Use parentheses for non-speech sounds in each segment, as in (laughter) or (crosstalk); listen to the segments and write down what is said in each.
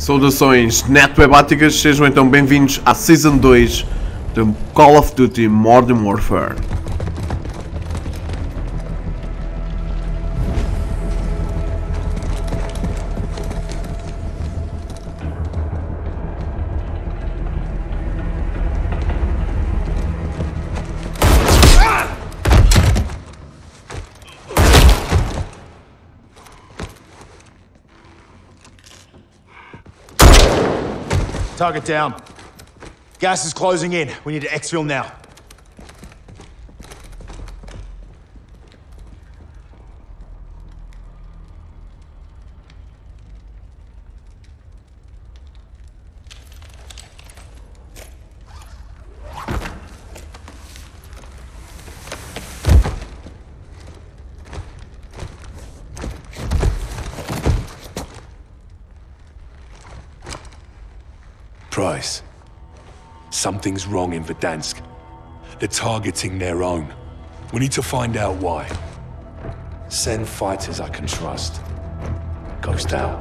Saudações netwebáticas, sejam então bem-vindos à Season 2 de Call of Duty Modern Warfare. Target down. Gas is closing in. We need to exfil now. guys. Something's wrong in Verdansk. They're targeting their own. We need to find out why. Send fighters I can trust. Ghost out.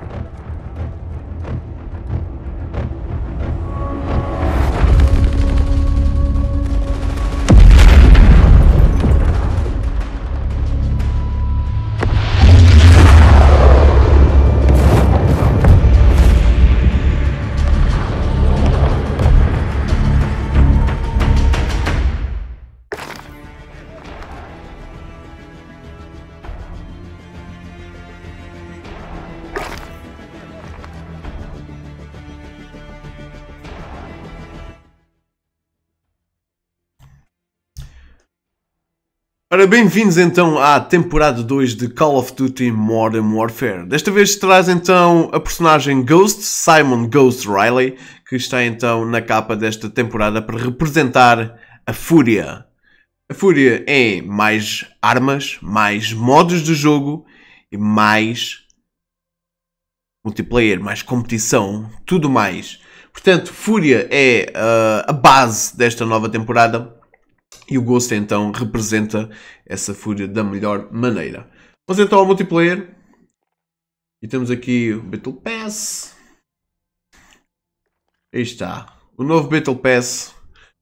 Ora, bem-vindos então à temporada 2 de Call of Duty Modern Warfare. Desta vez traz então a personagem Ghost, Simon Ghost Riley, que está então na capa desta temporada para representar a Fúria. A Fúria é mais armas, mais modos de jogo e mais multiplayer, mais competição, tudo mais. Portanto, Fúria é uh, a base desta nova temporada e o Ghost então representa essa fúria da melhor maneira. Vamos então ao multiplayer. E temos aqui o Battle Pass. Aí está. O novo Battle Pass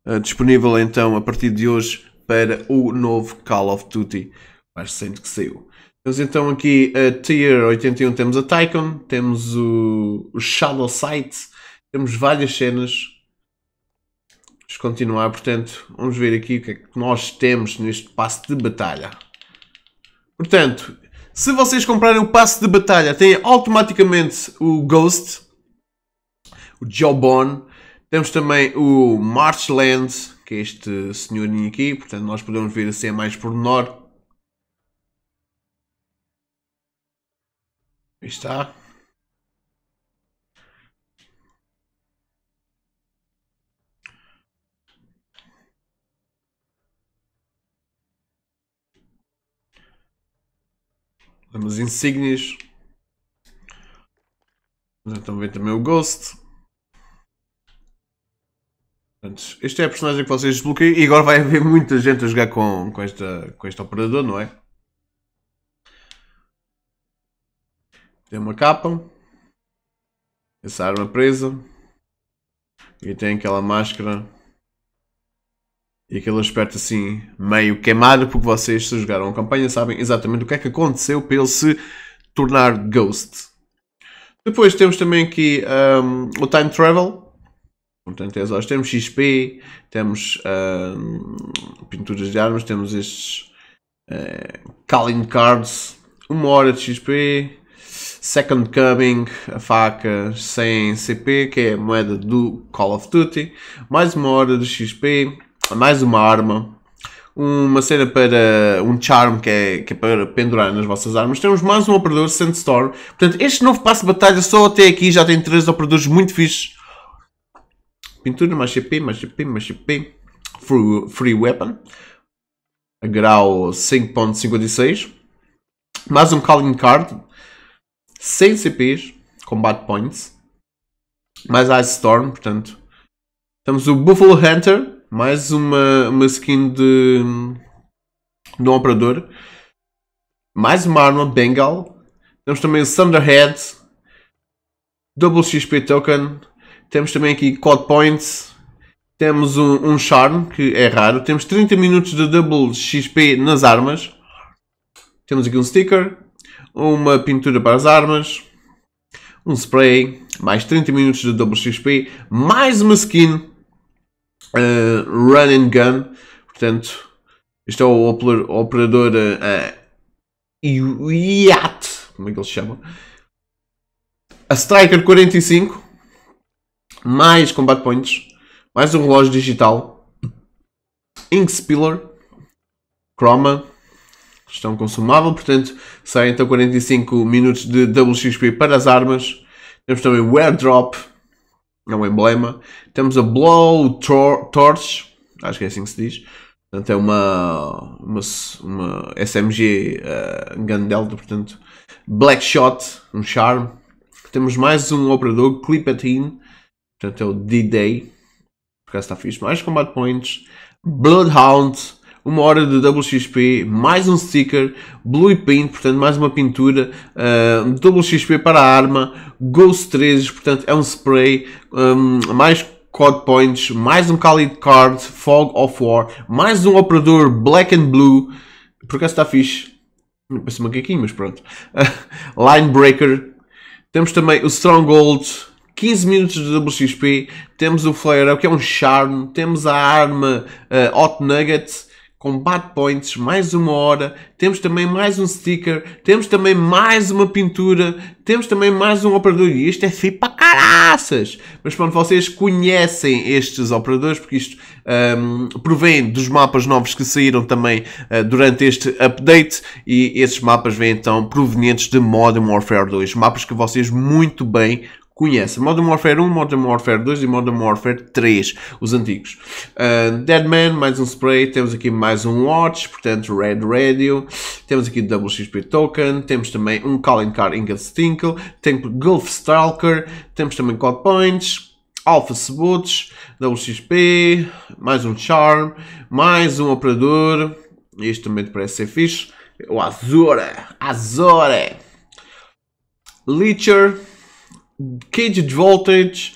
uh, disponível então a partir de hoje para o novo Call of Duty mais recente que saiu. Temos então aqui a Tier 81, temos a Tycoon, temos o, o Shadow Sight, temos várias cenas Continuar, Portanto, vamos ver aqui o que é que nós temos neste passo de batalha. Portanto, se vocês comprarem o passo de batalha, têm automaticamente o Ghost, o Jawbone, temos também o Marchland, que é este senhorinho aqui, portanto nós podemos ver assim a é mais por Aí está. Temos insígnias. Então vem também o Ghost. Portanto, este é a personagem que vocês desbloqueiam e agora vai haver muita gente a jogar com, com, esta, com este operador, não é? Tem uma capa. Essa arma presa. E tem aquela máscara e aquele aspecto assim, meio queimado, porque vocês se jogaram a campanha sabem exatamente o que é que aconteceu para ele se tornar Ghost. Depois temos também aqui um, o Time Travel. Portanto, é nós temos XP, temos um, pinturas de armas, temos estes uh, Calling Cards, uma hora de XP, Second Coming, a faca sem CP, que é a moeda do Call of Duty, mais uma hora de XP, mais uma arma, uma cena para um charm que é, que é para pendurar nas vossas armas. Temos mais um operador, Sandstorm. Portanto, este novo passo de batalha só até aqui já tem três operadores muito fixos. Pintura, mais CP, mais CP, mais CP. Free, free Weapon. A grau 5.56. Mais um Calling Card. 100 CPs. Combat Points. Mais Ice Storm, portanto. Temos o Buffalo Hunter mais uma, uma skin de, de um operador, mais uma arma Bengal, temos também o Thunderhead, Double XP Token, temos também aqui Code Points, temos um, um Charm, que é raro, temos 30 minutos de Double XP nas armas, temos aqui um sticker, uma pintura para as armas, um spray, mais 30 minutos de Double XP, mais uma skin uh, Run and Gun, portanto, este é o operador uh, eh, eh, IAT, como é que se chama. A Striker 45, mais Combat Points, mais um relógio digital, Ink Spiller, Chroma, estão consumável, portanto, saem então 45 minutos de WXP para as armas. Temos também o Airdrop, é um emblema. Temos a Blow Tor Torch, acho que é assim que se diz. Portanto, é uma, uma, uma SMG uh, eh, Gandelta, portanto, Black Shot, um charme. Temos mais um operador, Clipatine, portanto é o D-Day, por acaso está fixe. Mais combat points, Bloodhound, uma hora de WXP, mais um sticker, Blue Paint, portanto mais uma pintura, uh, ah, WXP para a arma, Ghost 13, portanto é um spray, um, mais Quad Points, mais um Khalid Card, Fog of War, mais um operador Black and Blue, por acaso está fixe, parece um macaquinho, mas pronto, uh, (laughs) Line Breaker, temos também o Stronghold, 15 minutos de WXP, temos o Flare Up, que é um charme, temos a arma uh, Hot Nugget, com bad points, mais uma hora, temos também mais um sticker, temos também mais uma pintura, temos também mais um operador e isto é fi para caraças! Mas pronto, vocês conhecem estes operadores porque isto um, provém dos mapas novos que saíram também uh, durante este update e esses mapas vêm então provenientes de Modern Warfare 2, mapas que vocês muito bem conhece. Modern Warfare 1, Modern Warfare 2 e Modern Warfare 3, os antigos. Uh, ah, Deadman, mais um spray, temos aqui mais um Watch, portanto Red Radio, temos aqui WXP Token, temos também um Calling Card Ingot Stinkle, temos Gulf Stalker, temos também Code Points, Alpha Sabuts, WXP, mais um Charm, mais um Operador, este também parece ser fixe, o Azura, Azura, Leecher, Caged Voltage,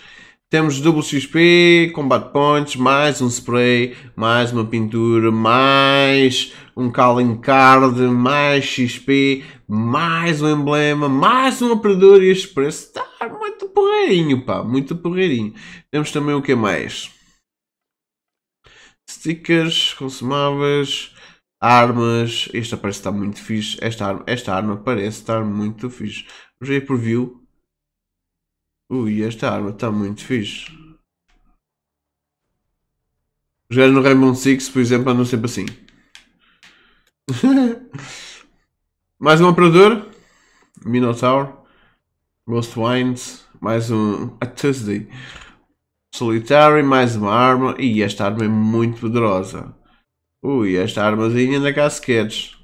temos Double XP, Combat Points, mais um spray, mais uma pintura, mais um calling card, mais XP, mais um emblema, mais um operador e este preço está muito porreirinho, pá, muito porreirinho. Temos também o que mais? Stickers, consumáveis, armas, esta parece estar tá muito fixe, esta arma, esta arma parece estar muito fixe. Vamos ver por view, Ui, esta arma está muito fixe. Os gajos no Rainbow Six, por exemplo, andam sempre assim. (laughs) mais um operador. Minotaur. Ghost Wines. Mais um. A Tuesday. Solitário. Mais uma arma. E esta arma é muito poderosa. Ui, esta armazinha anda cá se queres.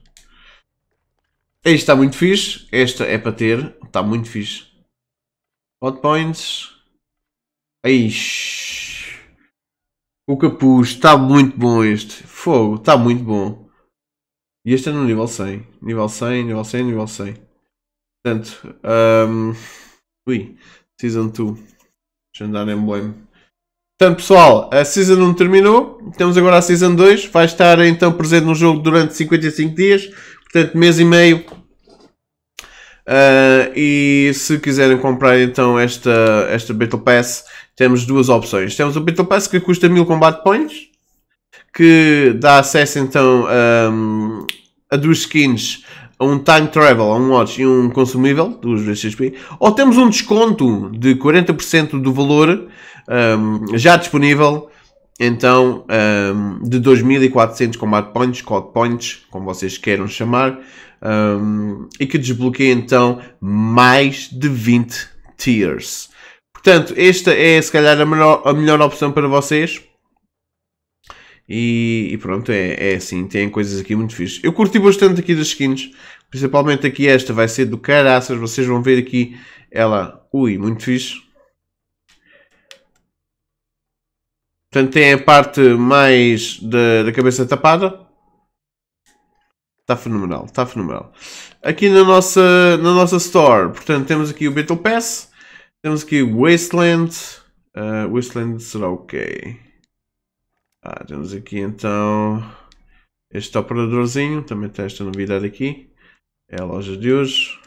está tá muito fixe. Esta é para ter. Está muito fixe. Hot points. Eish. O capuz. Está muito bom este. Fogo. Está muito bom. E este é no nível 100. Nível 100, nível 100, nível 100. Portanto. Um... Ui. Season 2. Deixa eu andar em boêmio. Portanto, pessoal, a Season 1 terminou. Temos agora a Season 2. Vai estar então presente no jogo durante 55 dias. Portanto, mês e meio Uh, e se quiserem comprar então esta, esta Battle Pass, temos duas opções. Temos o Battle Pass que custa 1000 combat points, que dá acesso então um, a duas skins, a um time travel, a um watch e um consumível, dos VXP. Ou temos um desconto de 40% do valor um, já disponível então um, de 2.400 combat points, code points, como vocês queiram chamar, um, e que desbloqueia então mais de 20 tiers. Portanto, esta é se calhar a melhor, a melhor opção para vocês. E, e pronto, é, é assim, tem coisas aqui muito fixas. Eu curti bastante aqui das skins, principalmente aqui esta vai ser do caraças, vocês vão ver aqui ela, ui, muito fixe. Portanto, tem a parte mais da, da cabeça tapada. Está fenomenal, está fenomenal. Aqui na nossa, na nossa store, portanto, temos aqui o Battle Pass, temos aqui o Wasteland. Uh, Wasteland será ok. Ah, temos aqui então este operadorzinho, também tem esta novidade aqui. É a loja de hoje.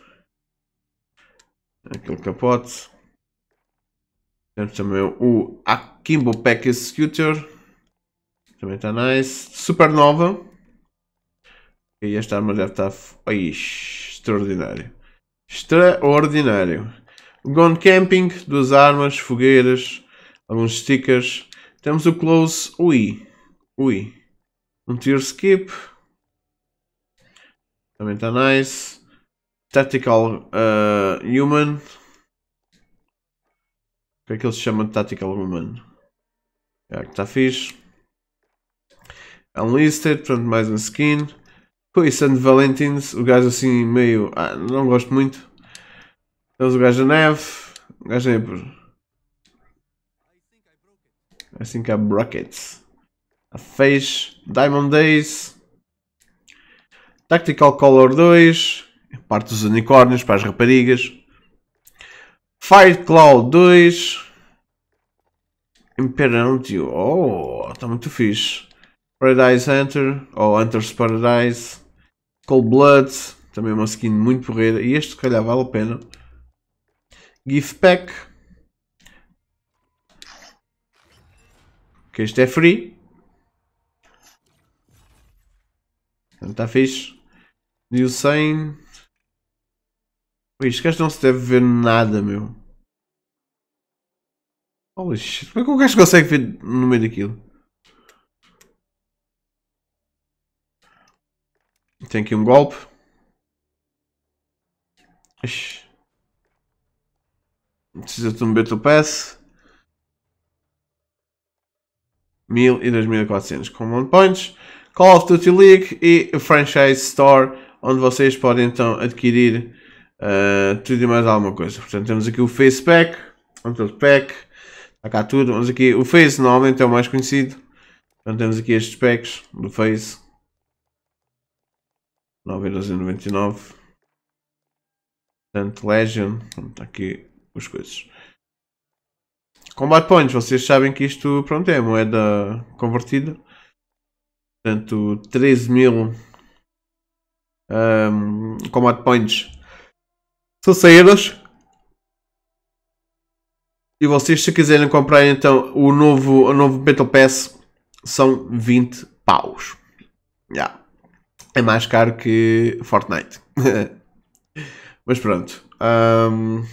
Aquele capote temos também o Akimbo Pack Executor. Também está nice. Supernova. E esta arma deve estar. Tá ai, extraordinário. Extraordinário. Gone Camping, duas armas, fogueiras, alguns stickers. Temos o Close. Ui. Ui. Um Tear Skip. Também está nice. Tactical uh, Human que é que ele se chama de Tactical Woman? É, que está fixe. Unlisted, pronto mais um skin. Coi San Valentines, o gajo assim meio. Ah, não gosto muito. Temos o gajo da neve. O gajo é por. I think I broke it. A Face, Diamond Days. Tactical Color 2. Parte dos unicórnios para as raparigas. Fireclaw 2. tio, Oh, está muito fixe. Paradise Hunter. Ou oh, Hunter's Paradise. Cold Blood. Também uma skin muito porreira. E este, se calhar, vale a pena. Gift Pack. Que este é free. está fixe. New 100. Isto gajo não se deve ver nada, meu. Holy shit, como é que o gajo consegue ver no meio daquilo? Tem aqui um golpe. Ixi. Precisa de um Beto Pass. 1000 e 2400 Common Points. Call of Duty League e Franchise Store, onde vocês podem então adquirir uh, tudo e mais alguma coisa. Portanto, temos aqui o Face Pack, Hunter Pack, a tudo, vamos aqui o Face normalmente é o mais conhecido. Então temos aqui estes packs do Face. 9,99€. Portanto, Legend, Está então, aqui as coisas. Combat Points, vocês sabem que isto pronto, é moeda convertida. Portanto, 13 mil um, ehm, Combat Points são 100 euros. E vocês, se quiserem comprar então o novo, o novo Battle Pass, são 20 paus. Yeah. É mais caro que Fortnite. (laughs) Mas pronto. Um...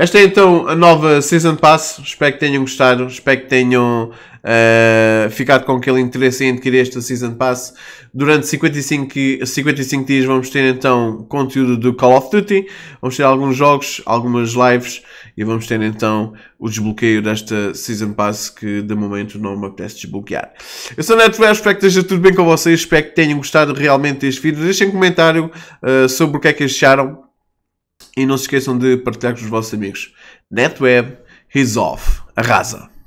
Esta é então a nova Season Pass. Espero que tenham gostado. Espero que tenham uh, ficado com aquele interesse em adquirir esta Season Pass. Durante 55, 55 dias vamos ter então conteúdo do Call of Duty. Vamos ter alguns jogos, algumas lives e vamos ter então o desbloqueio desta Season Pass que de momento não me apetece desbloquear. Eu sou Neto Web, espero que esteja tudo bem com vocês. Espero que tenham gostado realmente deste vídeo. Deixem um comentário uh, sobre o que é que acharam e não se esqueçam de partilhar com os vossos amigos. NetWeb resolve off. Arrasa!